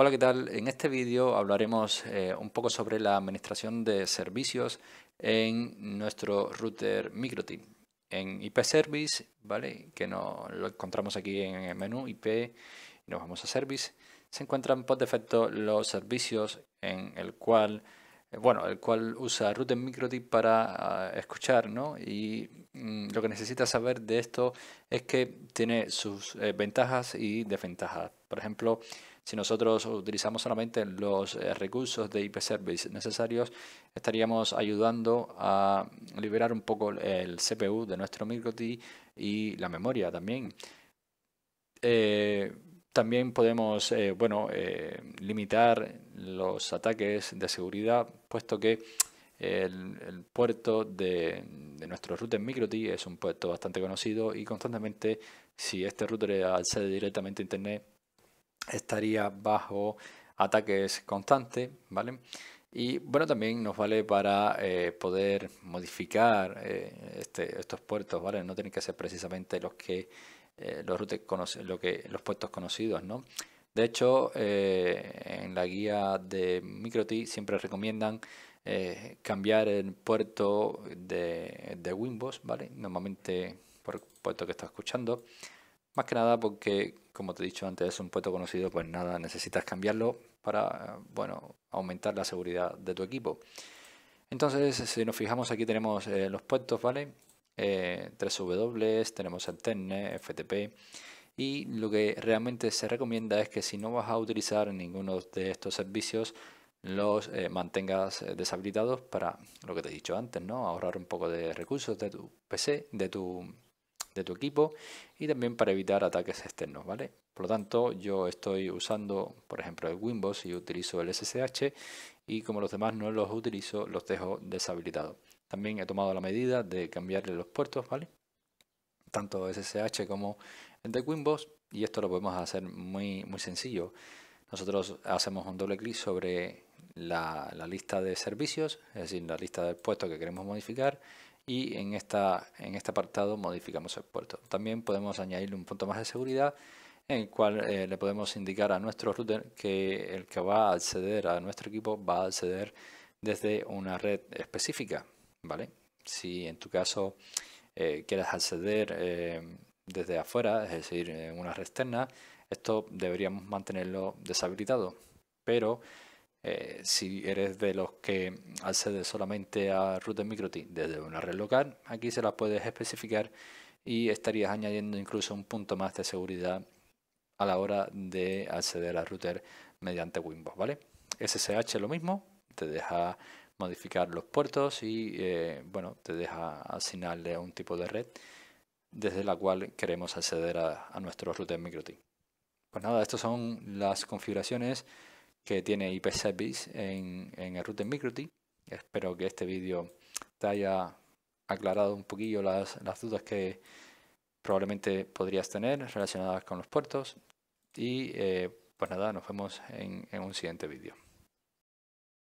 Hola, ¿qué tal? En este vídeo hablaremos eh, un poco sobre la administración de servicios en nuestro router MikroTik. En IP Service, ¿vale? Que no, lo encontramos aquí en el menú IP, nos vamos a Service. Se encuentran por defecto los servicios en el cual, eh, bueno, el cual usa router MikroTik para ah, escuchar, ¿no? Y mm, lo que necesitas saber de esto es que tiene sus eh, ventajas y desventajas por ejemplo, si nosotros utilizamos solamente los eh, recursos de IP Service necesarios, estaríamos ayudando a liberar un poco el CPU de nuestro MicroT y la memoria también. Eh, también podemos eh, bueno, limitar los ataques de seguridad, puesto que el, puerto de, nuestro router MicroT es un puerto bastante conocido y constantemente si este router accede directamente a Internet estaría bajo ataques constantes, ¿vale? Y bueno, también nos vale para eh, poder modificar eh, este, estos puertos, ¿vale? No tienen que ser precisamente los que, eh, los, lo que los puertos conocidos, ¿no? De hecho, en la guía de MicroT siempre recomiendan cambiar el puerto de, de Windows, ¿vale? Normalmente por el puerto que está escuchando. Más que nada porque, como te he dicho antes, es un puesto conocido, pues nada, necesitas cambiarlo para, bueno, aumentar la seguridad de tu equipo. Entonces, si nos fijamos, aquí tenemos eh, los puertos, ¿vale? 3W, eh, tenemos el TENNE, FTP. Y lo que realmente se recomienda es que si no vas a utilizar ninguno de estos servicios, los eh, mantengas deshabilitados para lo que te he dicho antes, ¿no? Ahorrar un poco de recursos de tu PC, de tu de tu equipo y también para evitar ataques externos, ¿vale? Por lo tanto, yo estoy usando, por ejemplo, el Winbox y utilizo el SSH y como los demás no los utilizo, los dejo deshabilitados. También he tomado la medida de cambiarle los puertos, ¿vale? Tanto SSH como el de Winbox y esto lo podemos hacer muy, muy sencillo. Nosotros hacemos un doble clic sobre la, lista de servicios, es decir, la lista del puestos que queremos modificar, y en, esta, en este apartado modificamos el puerto. También podemos añadirle un punto más de seguridad en el cual eh, le podemos indicar a nuestro router que el que va a acceder a nuestro equipo va a acceder desde una red específica, ¿vale? Si en tu caso eh, quieres acceder eh, desde afuera, es decir, en una red externa, esto deberíamos mantenerlo deshabilitado, pero eh, si eres de los que accedes solamente a router MikroTik desde una red local, aquí se las puedes especificar y estarías añadiendo incluso un punto más de seguridad a la hora de acceder al router mediante Winbox, ¿vale? SSH lo mismo, te deja modificar los puertos y eh, bueno, te deja asignarle a un tipo de red desde la cual queremos acceder a, nuestro router MikroTik. Pues nada, estas son las configuraciones que tiene ip en, en el router microti Espero que este vídeo te haya aclarado un poquillo las, las dudas que probablemente podrías tener relacionadas con los puertos. Y eh, pues nada, nos vemos en un siguiente vídeo.